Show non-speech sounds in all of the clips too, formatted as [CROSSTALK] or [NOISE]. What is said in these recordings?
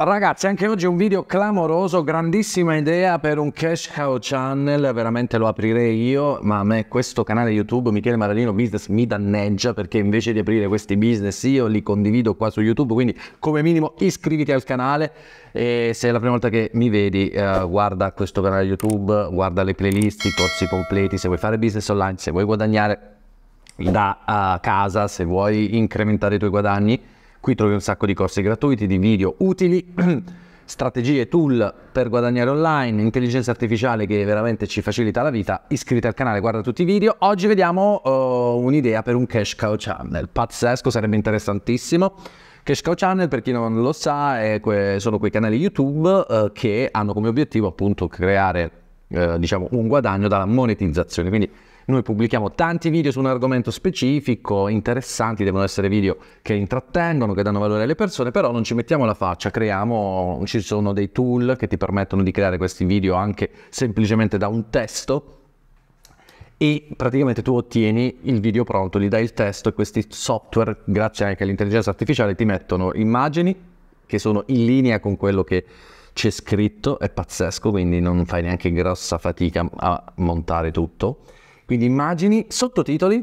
Ragazzi, anche oggi un video clamoroso, grandissima idea per un cash cow channel, veramente lo aprirei io, ma a me questo canale YouTube Michele Maradino Business mi danneggia perché invece di aprire questi business io li condivido qua su YouTube, quindi come minimo iscriviti al canale e se è la prima volta che mi vedi eh, guarda questo canale YouTube, guarda le playlist, i corsi completi, se vuoi fare business online, se vuoi guadagnare da uh, casa, se vuoi incrementare i tuoi guadagni Qui trovi un sacco di corsi gratuiti, di video utili, [CLEARS THROAT] strategie, tool per guadagnare online, intelligenza artificiale che veramente ci facilita la vita. Iscriviti al canale, guarda tutti i video. Oggi vediamo uh, un'idea per un cash cow channel. Pazzesco, sarebbe interessantissimo. Cash Cow Channel, per chi non lo sa, que sono quei canali YouTube eh, che hanno come obiettivo appunto creare eh, diciamo, un guadagno dalla monetizzazione. Quindi noi pubblichiamo tanti video su un argomento specifico, interessanti, devono essere video che intrattengono, che danno valore alle persone, però non ci mettiamo la faccia, creiamo, ci sono dei tool che ti permettono di creare questi video anche semplicemente da un testo e praticamente tu ottieni il video pronto, gli dai il testo e questi software, grazie anche all'intelligenza artificiale, ti mettono immagini che sono in linea con quello che c'è scritto, è pazzesco, quindi non fai neanche grossa fatica a montare tutto. Quindi immagini, sottotitoli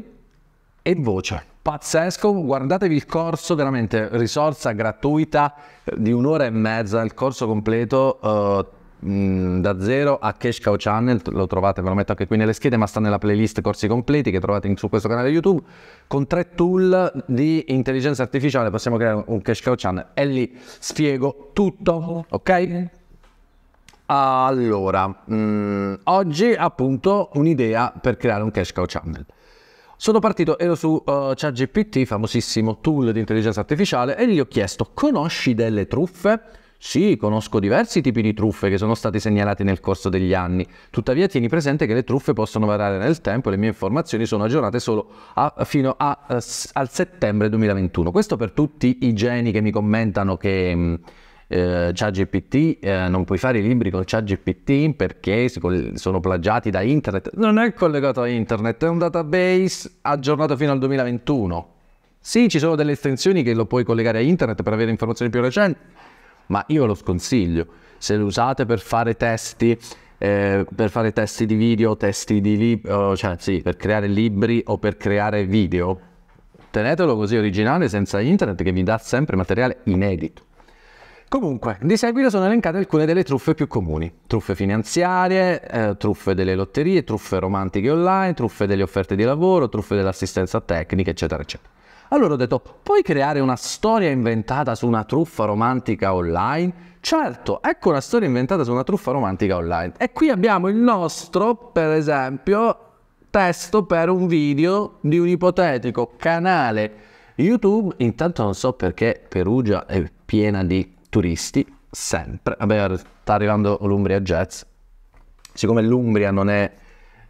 e voce. Pazzesco, guardatevi il corso, veramente risorsa gratuita eh, di un'ora e mezza, il corso completo. Uh, da zero a Cash Cow Channel, lo trovate, ve lo metto anche qui nelle schede, ma sta nella playlist corsi completi che trovate in, su questo canale YouTube, con tre tool di intelligenza artificiale possiamo creare un Cash Cow Channel e lì spiego tutto, ok? Allora, mh, mm, oggi appunto un'idea per creare un cash cow channel. Sono partito, ero su uh, ChatGPT, famosissimo tool di intelligenza artificiale, e gli ho chiesto, conosci delle truffe? Sì, conosco diversi tipi di truffe che sono stati segnalati nel corso degli anni, tuttavia tieni presente che le truffe possono variare nel tempo e le mie informazioni sono aggiornate solo a, fino a, a, eh, al settembre 2021. Questo per tutti i geni che mi commentano che... Mh, mm, eh, ChatGPT, eh, non puoi fare i libri con ChatGPT perché sono plagiati da internet. Non è collegato a internet, è un database aggiornato fino al 2021. Sì, ci sono delle estensioni che lo puoi collegare a internet per avere informazioni più recenti, ma io lo sconsiglio. Se lo usate per fare testi, eh, per fare testi di video, testi di libri, cioè sì, per creare libri o per creare video, tenetelo così originale senza internet che vi dà sempre materiale inedito. Comunque, di seguito sono elencate alcune delle truffe più comuni. Truffe finanziarie, eh, truffe delle lotterie, truffe romantiche online, truffe delle offerte di lavoro, truffe dell'assistenza tecnica, eccetera, eccetera. Allora ho detto, puoi creare una storia inventata su una truffa romantica online? Certo, ecco una storia inventata su una truffa romantica online. E qui abbiamo il nostro, per esempio, testo per un video di un ipotetico canale YouTube. Intanto non so perché Perugia è piena di turisti, sempre. Vabbè, sta arrivando l'Umbria Jazz. Siccome l'Umbria non, è,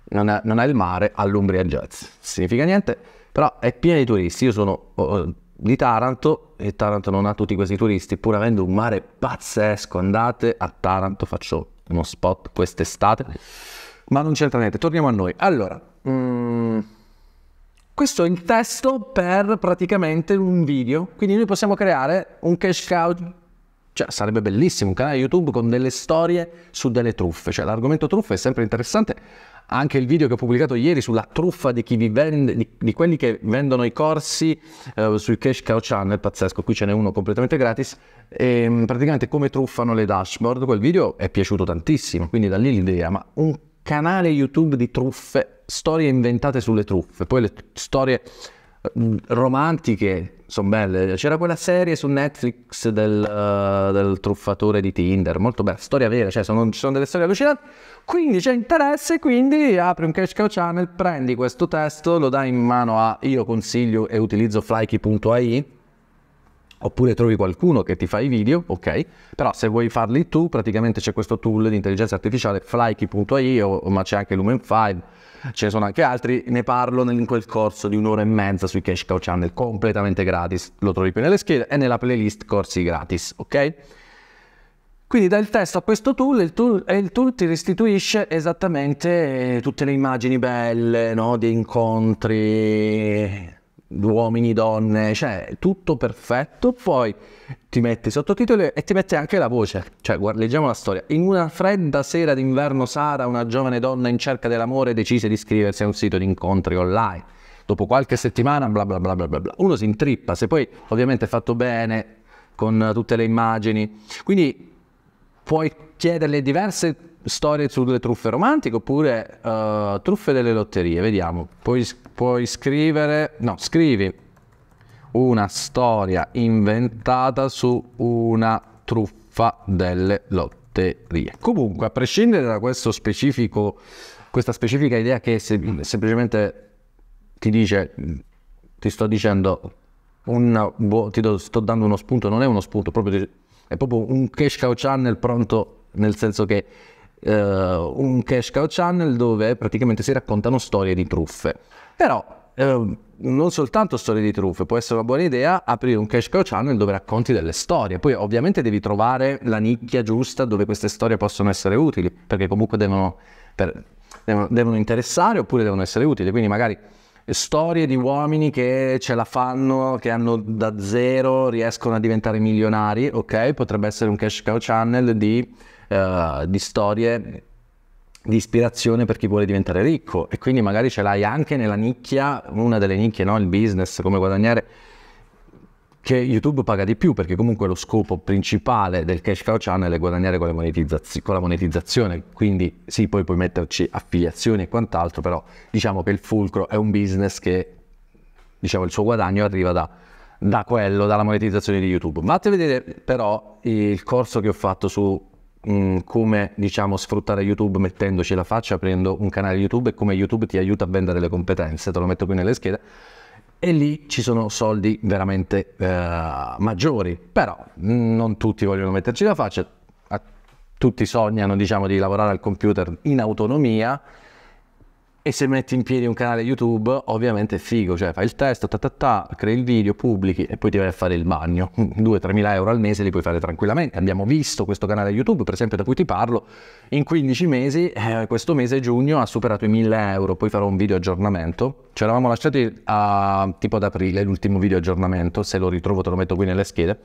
non, è, non ha il mare, ha l'Umbria Jazz. Significa niente, però è piena di turisti. Io sono oh, oh, di Taranto e Taranto non ha tutti questi turisti, pur avendo un mare pazzesco. Andate a Taranto, faccio uno spot quest'estate. Ma non c'entra niente, torniamo a noi. Allora, mm, questo è il testo per praticamente un video, quindi noi possiamo creare un cash out cioè, sarebbe bellissimo un canale YouTube con delle storie su delle truffe. Cioè, l'argomento truffa è sempre interessante. Anche il video che ho pubblicato ieri sulla truffa di, vende, di, di quelli che vendono i corsi eh, sui Cash Cow Channel, pazzesco, qui ce n'è uno completamente gratis, e ehm, praticamente come truffano le dashboard, quel video è piaciuto tantissimo, quindi da lì l'idea, ma un canale YouTube di truffe, storie inventate sulle truffe, poi le storie eh, romantiche, sono belle. C'era quella serie su Netflix del, uh, del truffatore di Tinder, molto bella, storia vera, cioè sono, ci sono delle storie allucinanti. Quindi c'è interesse, quindi apri un cash cow channel, prendi questo testo, lo dai in mano a io consiglio e utilizzo flyky.ai oppure trovi qualcuno che ti fa i video, ok, però se vuoi farli tu praticamente c'è questo tool di intelligenza artificiale flyky.io, ma c'è anche Lumen5, ce ne sono anche altri, ne parlo in quel corso di un'ora e mezza sui Cash Cow Channel, completamente gratis, lo trovi qui nelle schede e nella playlist corsi gratis, ok? Quindi dai il testo a questo tool e il tool, e il tool ti restituisce esattamente eh, tutte le immagini belle, no? di incontri, uomini, donne, cioè tutto perfetto, poi ti mette i sottotitoli e ti mette anche la voce, cioè guarda, leggiamo la storia. In una fredda sera d'inverno Sara, una giovane donna in cerca dell'amore, decise di iscriversi a un sito di incontri online. Dopo qualche settimana, bla bla bla bla bla, uno si intrippa, se poi ovviamente è fatto bene, con tutte le immagini, quindi puoi chiederle diverse storie sulle truffe romantiche oppure uh, truffe delle lotterie. Vediamo, puoi, puoi scrivere, no, scrivi una storia inventata su una truffa delle lotterie. Comunque, a prescindere da questo specifico, questa specifica idea che sem- semplicemente ti dice, ti sto dicendo, un, boh, ti do, sto dando uno spunto, non è uno spunto, proprio, è proprio un cash cow channel pronto, nel senso che uh, un cash cow channel dove praticamente si raccontano storie di truffe. Però Uh, non soltanto storie di truffe, può essere una buona idea aprire un cash cow channel dove racconti delle storie. Poi ovviamente devi trovare la nicchia giusta dove queste storie possono essere utili, perché comunque devono, per, devono, devono interessare oppure devono essere utili. Quindi magari storie di uomini che ce la fanno, che hanno da zero, riescono a diventare milionari, ok? Potrebbe essere un cash cow channel di, uh, di storie di ispirazione per chi vuole diventare ricco e quindi magari ce l'hai anche nella nicchia, una delle nicchie, no? il business, come guadagnare che YouTube paga di più perché comunque lo scopo principale del cash cow channel è guadagnare con, monetizaz- con la monetizzazione, quindi sì, poi puoi metterci affiliazioni e quant'altro, però diciamo che il fulcro è un business che diciamo il suo guadagno arriva da, da quello, dalla monetizzazione di YouTube. Vate a vedere però il corso che ho fatto su mh, mm, come diciamo sfruttare YouTube mettendoci la faccia, aprendo un canale YouTube e come YouTube ti aiuta a vendere le competenze, te lo metto qui nelle schede e lì ci sono soldi veramente eh, maggiori, però mm, non tutti vogliono metterci la faccia, tutti sognano diciamo, di lavorare al computer in autonomia, e se metti in piedi un canale YouTube, ovviamente è figo, cioè fai il testo, ta ta ta, crei il video, pubblichi e poi ti vai a fare il bagno. 2-3 [LAUGHS] mila euro al mese li puoi fare tranquillamente. Abbiamo visto questo canale YouTube, per esempio, da cui ti parlo, in 15 mesi, eh, questo mese giugno ha superato i 1000 euro. Poi farò un video aggiornamento. Ci eravamo lasciati a, tipo ad aprile, l'ultimo video aggiornamento. Se lo ritrovo te lo metto qui nelle schede.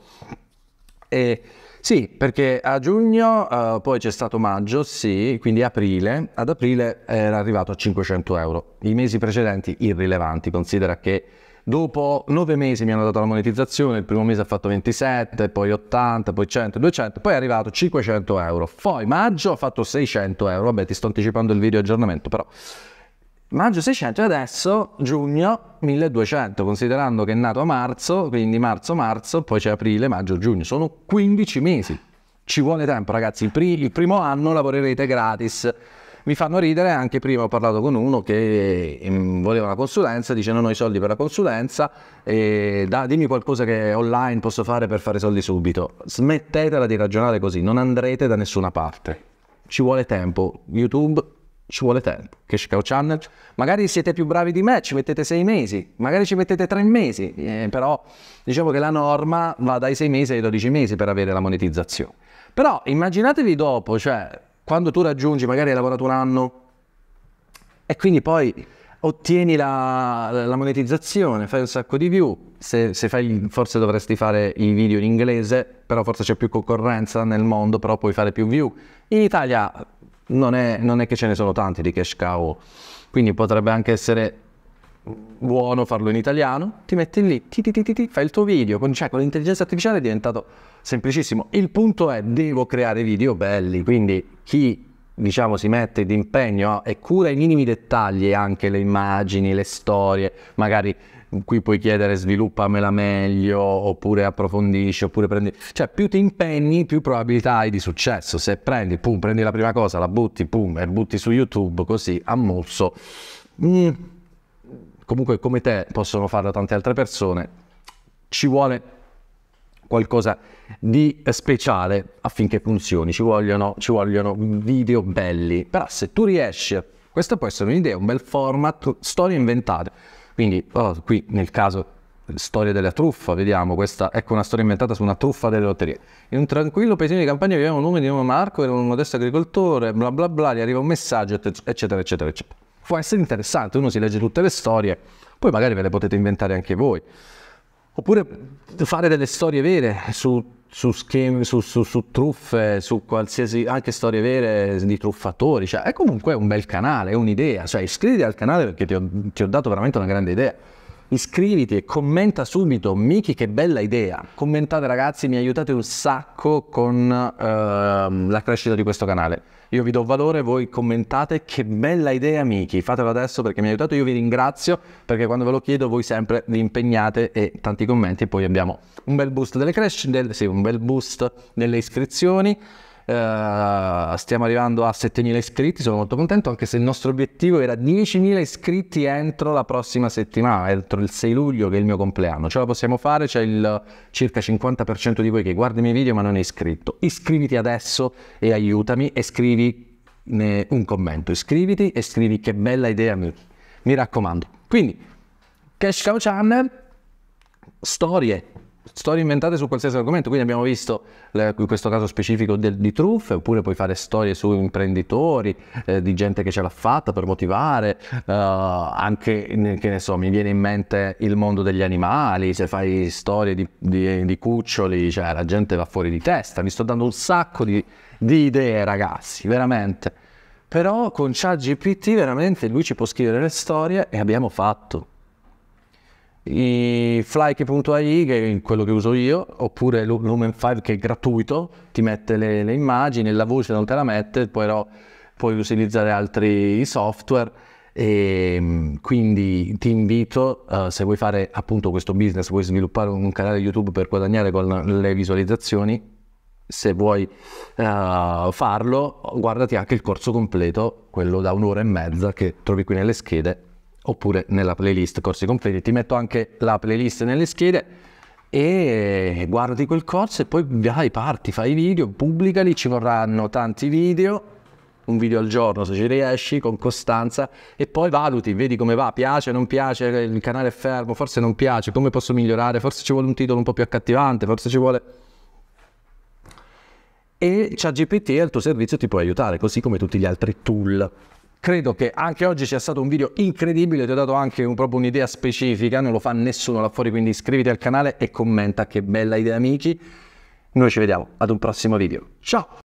E sì, perché a giugno, uh, poi c'è stato maggio, sì, quindi aprile, ad aprile era arrivato a 500 euro. I mesi precedenti irrilevanti, considera che dopo nove mesi mi hanno dato la monetizzazione, il primo mese ha fatto 27, poi 80, poi 100, 200, poi è arrivato 500 euro, poi maggio ha fatto 600 euro, vabbè ti sto anticipando il video aggiornamento però maggio 600 e adesso giugno 1200, considerando che è nato a marzo, quindi marzo-marzo, poi c'è aprile, maggio-giugno, sono 15 mesi. Ci vuole tempo ragazzi, il, pri- il primo anno lavorerete gratis. Mi fanno ridere, anche prima ho parlato con uno che mm, voleva la consulenza, dice non ho i soldi per la consulenza, e da, dimmi qualcosa che online posso fare per fare soldi subito. Smettetela di ragionare così, non andrete da nessuna parte. Ci vuole tempo. YouTube ci vuole tempo. Cash Cow Channel, magari siete più bravi di me, ci mettete sei mesi, magari ci mettete tre mesi, eh, però diciamo che la norma va dai sei mesi ai dodici mesi per avere la monetizzazione. Però immaginatevi dopo, cioè quando tu raggiungi, magari hai lavorato un anno e quindi poi ottieni la, la, monetizzazione, fai un sacco di view, se, se fai, forse dovresti fare i video in inglese, però forse c'è più concorrenza nel mondo, però puoi fare più view. In Italia non è, non è che ce ne sono tanti di cash cow, quindi potrebbe anche essere buono farlo in italiano, ti metti lì, ti, ti, ti, fai il tuo video, con, cioè, con l'intelligenza artificiale è diventato semplicissimo. Il punto è, devo creare video belli, quindi chi diciamo si mette d'impegno e cura i minimi dettagli anche le immagini, le storie, magari qui puoi chiedere sviluppamela meglio, oppure approfondisci, oppure prendi... Cioè, più ti impegni, più probabilità hai di successo. Se prendi, pum, prendi la prima cosa, la butti, pum, e butti su YouTube, così, a morso. Mm. Comunque, come te, possono farlo tante altre persone. Ci vuole qualcosa di speciale affinché funzioni. Ci vogliono, ci vogliono video belli. Però se tu riesci, questa può essere un'idea, un bel format, storie inventate quindi oh, qui nel caso eh, storia della truffa, vediamo, questa ecco una storia inventata su una truffa delle lotterie. In un tranquillo paesino di campagna viveva un uomo di nome Marco, era un modesto agricoltore, bla bla bla, gli arriva un messaggio, eccetera, eccetera, eccetera. Può essere interessante, uno si legge tutte le storie, poi magari ve le potete inventare anche voi. Oppure fare delle storie vere su su, schemi, su, su, su, truffe, su qualsiasi, anche storie vere di truffatori, cioè è comunque un bel canale, è un'idea, cioè iscriviti al canale perché ti ho, ti ho dato veramente una grande idea, iscriviti e commenta subito, Miki che bella idea, commentate ragazzi, mi aiutate un sacco con uh, la crescita di questo canale io vi do valore, voi commentate, che bella idea amici, fatelo adesso perché mi ha aiutato, io vi ringrazio perché quando ve lo chiedo voi sempre vi impegnate e tanti commenti, poi abbiamo un bel boost delle crescite, del, sì, un bel boost delle iscrizioni. Eh, stiamo arrivando a 7.000 iscritti, sono molto contento, anche se il nostro obiettivo era 10.000 iscritti entro la prossima settimana, entro il 6 luglio che è il mio compleanno. Ce la possiamo fare, c'è il circa 50% di voi che guarda i miei video ma non è iscritto. Iscriviti adesso e aiutami e scrivi un commento, iscriviti e scrivi che bella idea, mi, mi raccomando. Quindi, Cash Cow Channel, storie, storie inventate su qualsiasi argomento, quindi abbiamo visto le, in questo caso specifico del, di truffe, oppure puoi fare storie su imprenditori, eh, di gente che ce l'ha fatta per motivare, eh, anche, che ne so, mi viene in mente il mondo degli animali, se fai storie di, di, di cuccioli, cioè la gente va fuori di testa, mi sto dando un sacco di, di idee ragazzi, veramente. Però con ChatGPT veramente lui ci può scrivere le storie e abbiamo fatto. Flyke.ai che è quello che uso io oppure Lumen 5 che è gratuito ti mette le, le immagini la voce non te la mette però puoi utilizzare altri software e ehm, quindi ti invito uh, se vuoi fare appunto questo business vuoi sviluppare un canale YouTube per guadagnare con le visualizzazioni se vuoi uh, farlo guardati anche il corso completo quello da un'ora e mezza che trovi qui nelle schede oppure nella playlist corsi completi. Ti metto anche la playlist nelle schede e guardi quel corso e poi vai, parti, fai i video, pubblicali, ci vorranno tanti video, un video al giorno se ci riesci, con costanza, e poi valuti, vedi come va, piace, non piace, il canale è fermo, forse non piace, come posso migliorare, forse ci vuole un titolo un po' più accattivante, forse ci vuole... E ChatGPT al tuo servizio ti può aiutare, così come tutti gli altri tool Credo che anche oggi sia stato un video incredibile, ti ho dato anche un, proprio un'idea specifica, non lo fa nessuno là fuori, quindi iscriviti al canale e commenta che bella idea amici. Noi ci vediamo ad un prossimo video. Ciao!